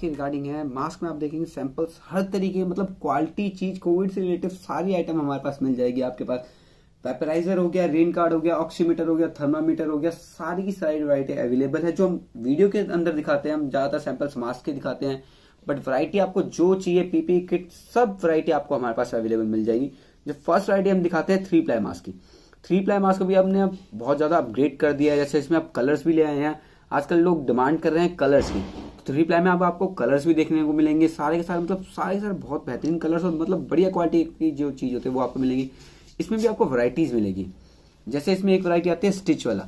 की रिगार्डिंग है मास्क में आप देखेंगे सैंपल्स हर तरीके मतलब क्वालिटी चीज कोविड से रिलेटेड सारी आइटम हमारे पास मिल जाएगी आपके पास वेपराइजर हो गया रेन कार्ड हो गया ऑक्सीमीटर हो गया थर्मामीटर हो गया सारी की सारी वरायटी अवेलेबल है जो हम वीडियो के अंदर दिखाते हैं हम ज्यादातर सैंपल्स मास्क के दिखाते हैं बट वरायटी आपको जो चाहिए पीपी किट e सब वरायटी आपको हमारे पास अवेलेबल मिल जाएगी जो फर्स्ट वरायटी हम दिखाते हैं थ्री प्लाई मास्क की थ्री प्लाई मास्क को भी हमने बहुत ज्यादा अपग्रेड कर दिया है जैसे इसमें आप कलर्स भी ले आए हैं आजकल लोग डिमांड कर रहे हैं कलर्स की तो थ्री प्लाई में आप आपको कलर्स भी देखने को मिलेंगे सारे के सारे मतलब सारे के सारे बहुत बेहतरीन कलर्स और मतलब बढ़िया क्वालिटी की जो चीज़ होती है वो आपको मिलेगी इसमें भी आपको वराइटीज़ मिलेगी जैसे इसमें एक वरायटी आती है स्टिच वाला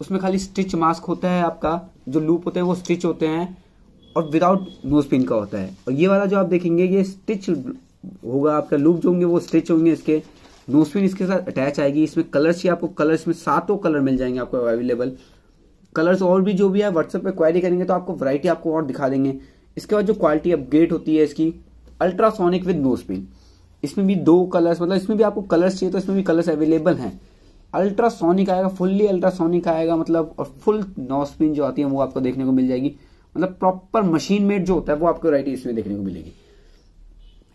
उसमें खाली स्टिच मास्क होता है आपका जो लूप होते हैं वो स्टिच होते हैं और विदाउट नोज पिन का होता है और ये वाला जो आप देखेंगे ये स्टिच होगा आपका लूप जो होंगे वो स्टिच होंगे इसके नोज पिन इसके साथ अटैच आएगी इसमें कलर्स ही आपको कलर्स में सातों कलर मिल जाएंगे आपको अवेलेबल कलर्स और भी जो भी है व्हाट्सएप पे क्वारी करेंगे तो आपको वैरायटी आपको और दिखा देंगे इसके बाद जो क्वालिटी अपग्रेड होती है इसकी अल्ट्रासोनिक विद नो स्पिन इसमें भी दो कलर्स मतलब इसमें भी आपको कलर्स चाहिए तो इसमें भी कलर्स अवेलेबल हैं अल्ट्रासोनिक आएगा फुल्ली अल्ट्रासोनिक आएगा मतलब और फुल नो स्पिन जो आती है वो आपको देखने को मिल जाएगी मतलब प्रॉपर मशीन मेड जो होता है वो आपको वरायटी इसमें देखने को मिलेगी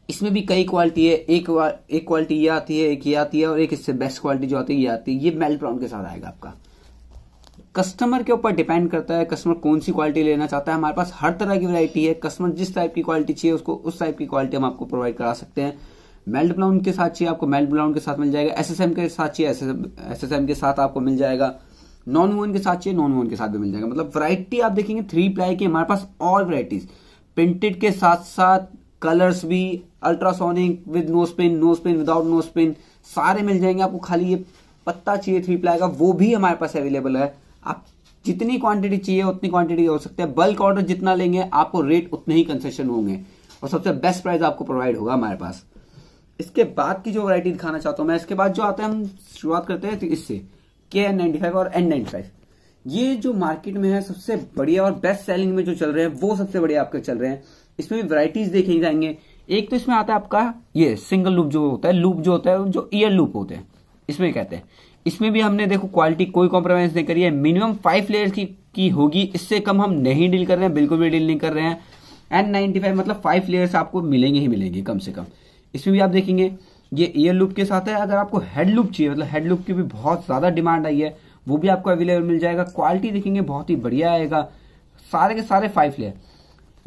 इसमें भी कई क्वालिटी है एक एक क्वालिटी ये आती है एक ये आती है और एक इससे बेस्ट क्वालिटी जो आती है ये आती है ये मेल्ट ब्राउन के साथ आएगा आपका कस्टमर के ऊपर डिपेंड करता है कस्टमर कौन सी क्वालिटी लेना चाहता है हमारे पास हर तरह की वैरायटी है कस्टमर जिस टाइप की क्वालिटी चाहिए उसको उस टाइप की क्वालिटी हम आपको प्रोवाइड करा सकते हैं मेल्ट ब्राउन के साथ चाहिए आपको मेल्ट ब्लाउन के साथ मिल जाएगा एस के साथ चाहिए एस के साथ आपको मिल जाएगा नॉन वोन के साथ चाहिए नॉन वोन के साथ भी मिल जाएगा मतलब वरायटी आप देखेंगे थ्री प्लाई की हमारे पास ऑल वराइटीज प्रिंटेड के साथ साथ कलर्स भी ultrasonic with no spin no spin without no spin सारे मिल जाएंगे आपको खाली ये पत्ता चाहिए थ्री प्लाई का वो भी हमारे पास अवेलेबल है आप जितनी क्वांटिटी चाहिए उतनी क्वांटिटी हो सकती है बल्क ऑर्डर जितना लेंगे आपको रेट उतने ही कंसेशन होंगे और सबसे बेस्ट प्राइस आपको प्रोवाइड होगा हमारे पास इसके बाद की जो वैरायटी दिखाना चाहता हूं मैं इसके बाद जो आते हैं हम शुरुआत करते हैं तो इससे के एन नाइनटी फाइव और एन नाइन्टी फाइव ये जो मार्केट में है सबसे बढ़िया और बेस्ट सेलिंग में जो चल रहे हैं वो सबसे बढ़िया आपके चल रहे हैं इसमें भी वैरायटीज देखे जाएंगे एक तो इसमें आता है आपका ये सिंगल लूप जो होता है लूप जो होता है जो ईयर लूप होते हैं इसमें कहते हैं इसमें भी हमने देखो क्वालिटी कोई कॉम्प्रोमाइज नहीं करी है मिनिमम फाइव लेयर की, की होगी इससे कम हम नहीं डील कर रहे हैं बिल्कुल भी डील नहीं कर रहे हैं एन नाइनटी फाइव मतलब फाइव लेयर्स आपको मिलेंगे ही मिलेंगे कम से कम इसमें भी आप देखेंगे ये ईयर लुप के साथ है अगर आपको हेड लुप चाहिए मतलब हेड लुप की भी बहुत ज़्यादा डिमांड आई है वो भी आपको अवेलेबल मिल जाएगा क्वालिटी देखेंगे बहुत ही बढ़िया आएगा सारे के सारे फाइव लेयर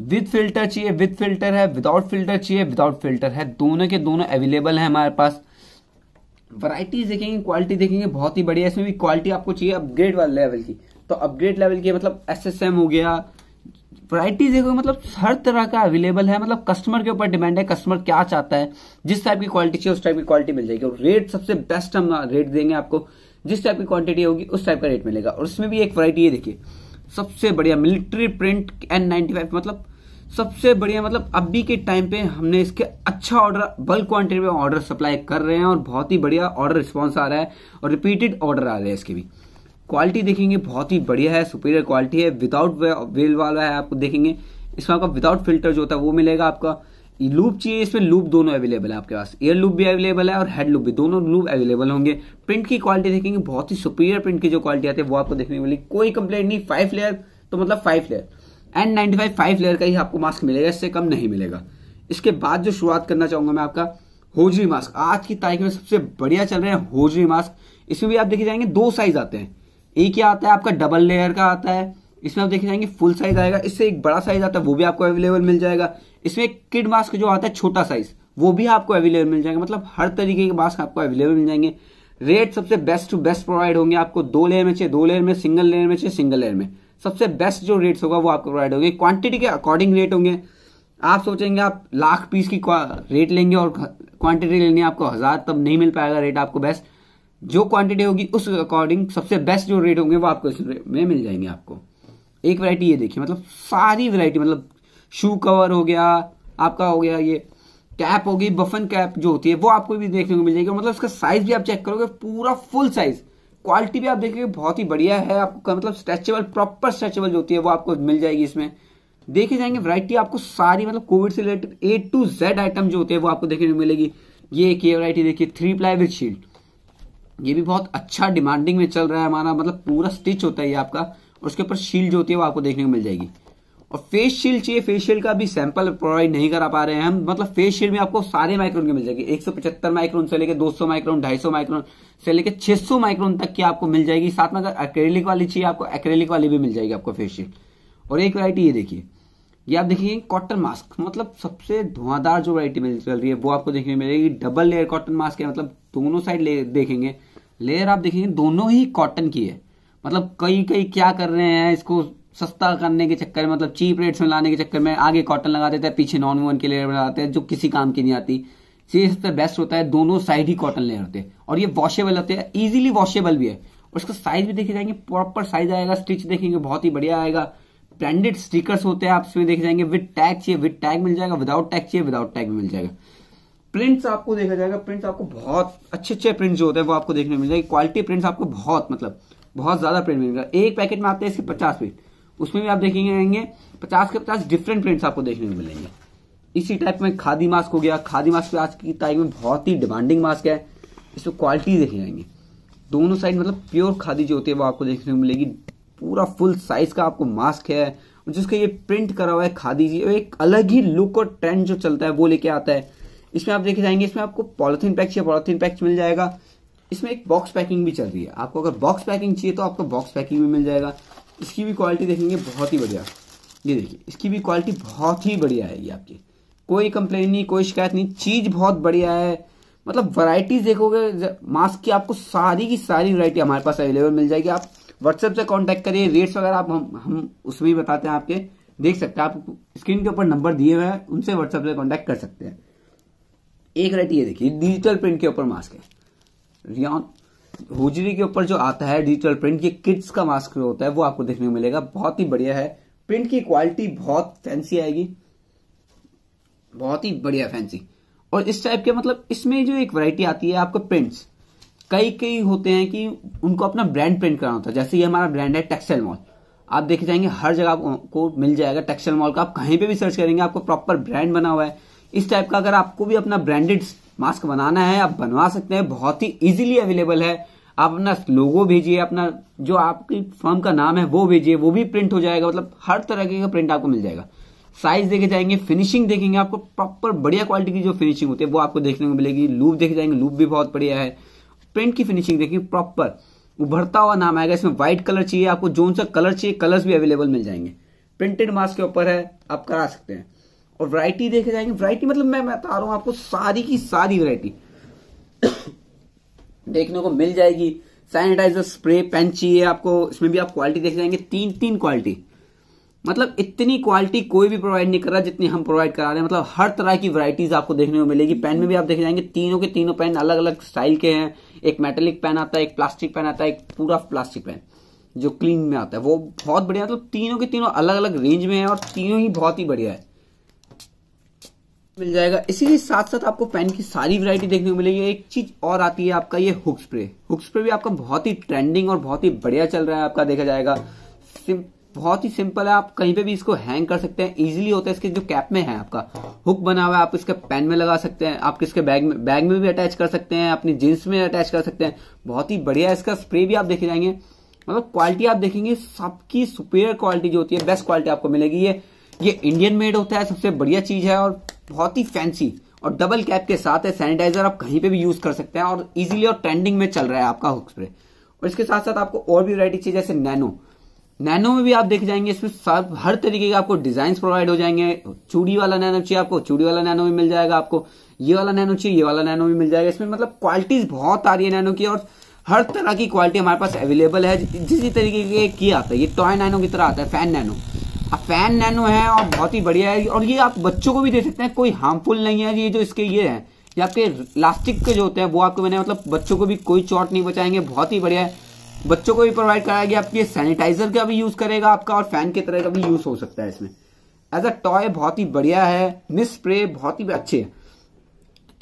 विद फिल्टर चाहिए विद फिल्टर है विदाउट फिल्टर चाहिए विदाउट फिल्टर है दोनों के दोनों अवेलेबल है हमारे पास वराइटीज देखेंगे क्वालिटी देखेंगे बहुत ही बढ़िया इसमें भी क्वालिटी आपको चाहिए अपग्रेड वाले लेवल की तो अपग्रेड लेवल की मतलब एस हो गया वराइटीज देखोगे मतलब हर तरह का अवेलेबल है मतलब कस्टमर के ऊपर डिमांड है कस्टमर क्या चाहता है जिस टाइप की क्वालिटी चाहिए उस टाइप की क्वालिटी मिल जाएगी और रेट सबसे बेस्ट हम रेट देंगे आपको जिस टाइप की क्वांटिटी होगी उस टाइप का रेट मिलेगा और उसमें भी एक वरायटी ये देखिए सबसे बढ़िया military print N ninety five मतलब सबसे बढ़िया मतलब अभी के टाइम पे हमने इसके अच्छा ऑर्डर बल्क क्वांटिटी में ऑर्डर सप्लाई कर रहे हैं और बहुत ही बढ़िया ऑर्डर रिस्पॉन्स आ रहा है और रिपीटेड ऑर्डर आ रहे हैं इसके भी क्वालिटी देखेंगे बहुत ही बढ़िया है सुपीरियर क्वालिटी है विदाउट वेल वाला है आपको देखेंगे इसमें आपका विदाउट फिल्टर जो होता है वो मिलेगा आपका लूप चाहिए इसमें लूप दोनों अवेलेबल है आपके पास ईयर लूप भी अवेलेबल है और हेड लूप भी दोनों लूप अवेलेबल होंगे प्रिंट की क्वालिटी देखेंगे बहुत ही सुपीरियर प्रिंट की जो क्वालिटी आती है वो आपको देखने मिली कोई कंप्लेंट नहीं फाइव लेयर तो मतलब five layer N ninety five five layer का ही आपको मास्क मिलेगा इससे कम नहीं मिलेगा इसके बाद जो शुरुआत करना चाहूंगा मैं आपका होजरी मास्क आज की तारीख में सबसे बढ़िया चल रहे हैं होजरी मास्क इसमें भी आप देखे जाएंगे दो साइज आते हैं एक ही आता है आपका डबल लेयर का आता है इसमें आप देखे जाएंगे फुल साइज आएगा इससे एक बड़ा साइज आता है वो भी आपको अवेलेबल मिल जाएगा इसमें एक किड मास्क जो आता है छोटा साइज वो भी आपको अवेलेबल मिल जाएगा मतलब हर तरीके के मास्क आपको अवेलेबल मिल जाएंगे रेट सबसे बेस्ट टू बेस्ट प्रोवाइड होंगे आपको दो लेयर में चाहिए दो लेयर में सिंगल लेयर में चाहिए सिंगल लेयर में सबसे बेस्ट जो रेट्स होगा वो आपको प्रोवाइड होगी क्वांटिटी के अकॉर्डिंग रेट होंगे आप सोचेंगे आप लाख पीस की रेट लेंगे और क्वांटिटी लेनी आपको हज़ार तब नहीं मिल पाएगा रेट आपको बेस्ट जो क्वांटिटी होगी उस अकॉर्डिंग सबसे बेस्ट जो रेट होंगे वो आपको इस में मिल जाएंगे आपको एक वैरायटी ये देखिए मतलब सारी वैरायटी मतलब शू कवर हो गया आपका हो गया ये कैप होगी बफन कैप जो होती है वो आपको भी देखने को मिल जाएगी मतलब उसका साइज भी आप चेक करोगे पूरा फुल साइज क्वालिटी भी आप देखिए बहुत ही बढ़िया है आपका मतलब स्ट्रेचेबल प्रॉपर स्ट्रेचेबल जो होती है वो आपको मिल जाएगी इसमें देखे जाएंगे वैरायटी आपको सारी मतलब कोविड से related A to Z item जो होते हैं वो आपको देखने को मिलेगी ये एक ये वैरायटी देखिए थ्री प्लाई विथ शील्ड ये भी बहुत अच्छा डिमांडिंग में चल रहा है हमारा मतलब पूरा स्टिच होता है ये आपका और उसके ऊपर शील्ड जो होती है वो आपको देखने को मिल जाएगी और फेस शील्ड चाहिए फेस शील्ड का भी सैंपल प्रोवाइड नहीं करा पा रहे हैं हम मतलब फेस शील्ड में आपको सारे माइक्रोन के मिल जाएगी एक सौ पचहत्तर माइक्रोन से लेकर दो सौ माइक्रोन ढाई सौ माइक्रोन से लेकर छह सौ माइक्रोन तक की आपको मिल जाएगी साथ में अगर एक्रेलिक वाली चाहिए आपको एक्रेलिक वाली भी मिल जाएगी आपको फेस शील्ड और एक वरायटी ये देखिए ये आप देखेंगे कॉटन मास्क मतलब सबसे धुआंधार जो वरायटी मिल चल रही है वो आपको देखने मिलेगी डबल लेयर कॉटन मास्क है मतलब दोनों साइड देखेंगे लेयर आप देखेंगे दोनों ही कॉटन की है मतलब कई कई क्या कर रहे हैं इसको सस्ता करने के चक्कर में मतलब चीप रेट्स में लाने के चक्कर में आगे कॉटन लगा देते हैं पीछे नॉन वोवन की लेयर लगाते हैं जो किसी काम की नहीं आती तो सबसे बेस्ट होता है दोनों साइड ही कॉटन लेयर होते हैं और ये वॉशेबल होते हैं इजिली वॉशेबल भी है और उसका साइज भी देखे जाएंगे प्रॉपर साइज आएगा स्टिच देखेंगे बहुत ही बढ़िया आएगा ब्रांडेड स्टिकर्स होते हैं आप इसमें देखे जाएंगे विद टैग चाहिए विद टैग मिल जाएगा विदाउट टैग चाहिए विदाउट टैग मिल जाएगा प्रिंट्स आपको देखा जाएगा प्रिंट्स आपको बहुत अच्छे अच्छे प्रिंट्स जो होते हैं वो आपको देखने मिल जाएगी क्वालिटी प्रिंट्स आपको बहुत मतलब बहुत ज्यादा प्रिंट मिलेगा एक पैकेट में आते हैं इसके पचास पीस उसमें भी आप देखेंगे पचास के पचास डिफरेंट प्रिंट्स आपको देखने को मिलेंगे इसी टाइप में खादी मास्क हो गया खादी मास्क आज की तारीख में बहुत ही डिमांडिंग मास्क है इसमें क्वालिटी देखी जाएंगी दोनों साइड मतलब प्योर खादी जो होती है वो आपको देखने को मिलेगी पूरा फुल साइज का आपको मास्क है जिसका ये प्रिंट करा हुआ है खादी जी एक अलग ही लुक और ट्रेंड जो चलता है वो लेके आता है इसमें आप देखे जाएंगे इसमें आपको पॉलिथीन पैक चाहिए पॉलिथीन पैक्स मिल जाएगा इसमें एक बॉक्स पैकिंग भी चल रही है आपको अगर बॉक्स पैकिंग चाहिए तो आपको बॉक्स पैकिंग भी मिल जाएगा इसकी भी क्वालिटी देखेंगे बहुत ही बढ़िया ये देखिए इसकी भी क्वालिटी बहुत ही बढ़िया आएगी आपकी कोई कंप्लेन नहीं कोई शिकायत नहीं चीज़ बहुत बढ़िया है मतलब वराइटीज देखोगे मास्क की आपको सारी की सारी वरायटी हमारे पास अवेलेबल मिल जाएगी आप व्हाट्सएप से कॉन्टेक्ट करिए रेट्स वगैरह आप हम हम उसमें भी बताते हैं आपके देख सकते हैं आप स्क्रीन के ऊपर नंबर दिए हुए हैं उनसे व्हाट्सएप से कॉन्टेक्ट कर सकते हैं एक वरायटी ये देखिए डिजिटल प्रिंट के ऊपर मास्क है हुजरी के ऊपर जो आता है डिजिटल प्रिंट ये किड्स का मास्क होता है वो आपको देखने को मिलेगा बहुत ही बढ़िया है प्रिंट की क्वालिटी बहुत फैंसी आएगी बहुत ही बढ़िया फैंसी और इस टाइप के मतलब इसमें जो एक वैरायटी आती है आपको प्रिंट्स कई कई होते हैं कि उनको अपना ब्रांड प्रिंट कराना होता है जैसे ये हमारा ब्रांड है टेक्सटाइल मॉल आप देखे जाएंगे हर जगह आपको मिल जाएगा टेक्सटाइल मॉल का आप कहीं पे भी सर्च करेंगे आपको प्रॉपर ब्रांड बना हुआ है इस टाइप का अगर आपको भी अपना ब्रांडेड मास्क बनाना है आप बनवा सकते हैं बहुत ही इजीली अवेलेबल है आप अपना लोगो भेजिए अपना जो आपकी फर्म का नाम है वो भेजिए वो भी प्रिंट हो जाएगा मतलब हर तरह के प्रिंट आपको मिल जाएगा साइज देखे जाएंगे फिनिशिंग देखेंगे आपको प्रॉपर बढ़िया क्वालिटी की जो फिनिशिंग होती है वो आपको देखने को मिलेगी लूप देखे जाएंगे लूप भी बहुत बढ़िया है प्रिंट की फिनिशिंग देखेंगे प्रॉपर उभरता हुआ नाम आएगा इसमें व्हाइट कलर चाहिए आपको जोन सा कलर चाहिए कलर्स भी अवेलेबल मिल जाएंगे प्रिंटेड मास्क के ऊपर है आप करा सकते हैं और वैरायटी देखे जाएंगे वैरायटी मतलब मैं बता रहा हूं आपको सारी की सारी वैरायटी देखने को मिल जाएगी सैनिटाइजर स्प्रे पेन चाहिए आपको इसमें भी आप क्वालिटी देख जाएंगे तीन तीन क्वालिटी मतलब इतनी क्वालिटी कोई भी प्रोवाइड नहीं कर रहा जितनी हम प्रोवाइड करा रहे हैं मतलब हर तरह की वैरायटीज आपको देखने को मिलेगी पेन में भी आप देख जाएंगे तीनों के तीनों पेन अलग अलग स्टाइल के हैं एक मेटेलिक पेन आता है एक प्लास्टिक पेन आता है एक पूरा प्लास्टिक पेन जो क्लीन में आता है वो बहुत बढ़िया मतलब तीनों के तीनों अलग अलग रेंज में है और तीनों ही बहुत ही बढ़िया है मिल जाएगा इसी के साथ साथ आपको पेन की सारी वैरायटी देखने को मिलेगी एक चीज और आती है आपका ये हुक स्प्रे हुक स्प्रे भी आपका बहुत ही ट्रेंडिंग और बहुत ही बढ़िया चल रहा है आपका देखा जाएगा सिम बहुत ही सिंपल है आप कहीं पे भी इसको हैंग कर सकते हैं इजीली होता है इसके जो कैप में है आपका हुक बना हुआ है आप इसके पेन में लगा सकते हैं आप इसके बैग में बैग में भी अटैच कर सकते हैं अपनी जींस में अटैच कर सकते हैं बहुत ही बढ़िया इसका स्प्रे भी आप देखे जाएंगे मतलब क्वालिटी आप देखेंगे सबकी सुपेरियर क्वालिटी जो होती है बेस्ट क्वालिटी आपको मिलेगी ये ये इंडियन मेड होता है सबसे बढ़िया चीज है और बहुत ही फैंसी और डबल कैप के साथ है सैनिटाइजर आप कहीं पे भी यूज कर सकते हैं और इजीली और ट्रेंडिंग में चल रहा है आपका हुक स्प्रे और इसके साथ साथ आपको और भी वरायटी चाहिए जैसे नैनो नैनो में भी आप देख जाएंगे इसमें सब हर तरीके के आपको डिजाइन प्रोवाइड हो जाएंगे चूड़ी वाला नैनो चाहिए आपको चूड़ी वाला नैनो भी मिल जाएगा आपको ये वाला नैनो चाहिए ये वाला नैनो भी मिल जाएगा इसमें मतलब क्वालिटीज बहुत आ रही है नैनो की और हर तरह की क्वालिटी हमारे पास अवेलेबल है जिस तरीके के की आता है ये टॉय नैनो की तरह आता है फैन नैनो फैन नैनो है और बहुत ही बढ़िया है और ये आप बच्चों को भी दे सकते हैं कोई हार्मफुल नहीं है ये जो इसके ये है ये आपके प्लास्टिक के जो होते हैं वो आपको मैंने मतलब बच्चों को भी कोई चोट नहीं बचाएंगे बहुत ही बढ़िया है बच्चों को भी प्रोवाइड कराया गया आपके सैनिटाइजर का भी यूज करेगा आपका और फैन की तरह का भी यूज हो सकता है इसमें एज अ टॉय बहुत ही बढ़िया है मिस स्प्रे बहुत ही अच्छे है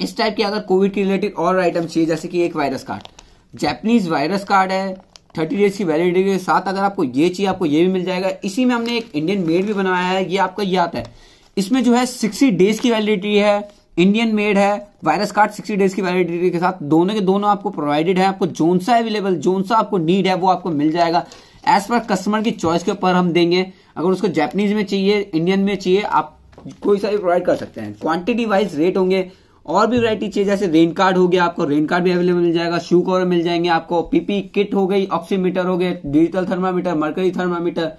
इस टाइप के अगर कोविड के रिलेटेड और आइटम चाहिए जैसे कि एक virus card Japanese virus card है थर्टी डेज की वैलिडिटी के साथ अगर आपको ये चाहिए आपको ये भी मिल जाएगा इसी में हमने एक इंडियन मेड भी बनाया है ये आपका ये आता है इसमें जो है सिक्सटी डेज की वैलिडिटी है इंडियन मेड है वायरस कार्ड सिक्सटी डेज की वैलिडिटी के साथ दोनों के दोनों आपको प्रोवाइडेड है आपको जोन सा अवेलेबल जोन सा आपको नीड है वो आपको मिल जाएगा एज पर कस्टमर की चॉइस के ऊपर हम देंगे अगर उसको जैपनीज में चाहिए इंडियन में चाहिए आप कोई सा भी प्रोवाइड कर सकते हैं क्वांटिटी वाइज रेट होंगे और भी वैरायटी चाहिए जैसे रेन कार्ड हो गया आपको रेन कार्ड भी अवेलेबल मिल जाएगा शू कवर मिल जाएंगे आपको पीपी किट हो गई ऑक्सीमीटर हो गए digital thermometer mercury thermometer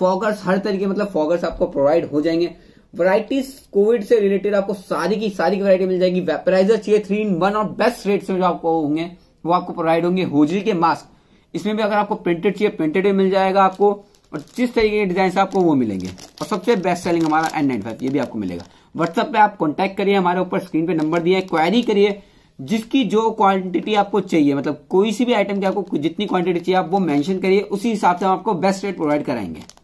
foggers हर तरीके मतलब फॉगर्स आपको प्रोवाइड हो जाएंगे वराइटीज कोविड से रिलेटेड आपको सारी की सारी वरायटी मिल जाएगी वेपराइजर चाहिए थ्री इन वन और बेस्ट रेट से जो आपको होंगे वो आपको प्रोवाइड होंगे होजरी के मास्क इसमें भी अगर आपको प्रिंटेड चाहिए प्रिंटेड भी मिल जाएगा आपको और जिस तरीके के डिजाइन आपको वो मिलेंगे और सबसे बेस्ट सेलिंग हमारा एन नाइन फाइव ये भी आपको मिलेगा व्हाट्सएप पे आप कॉन्टेक्ट करिए हमारे ऊपर स्क्रीन पे नंबर दिया है क्वायरी करिए जिसकी जो क्वांटिटी आपको चाहिए मतलब कोई सी भी आइटम की आपको जितनी क्वांटिटी चाहिए आप वो मेंशन करिए उसी हिसाब से हम आपको बेस्ट रेट प्रोवाइड कराएंगे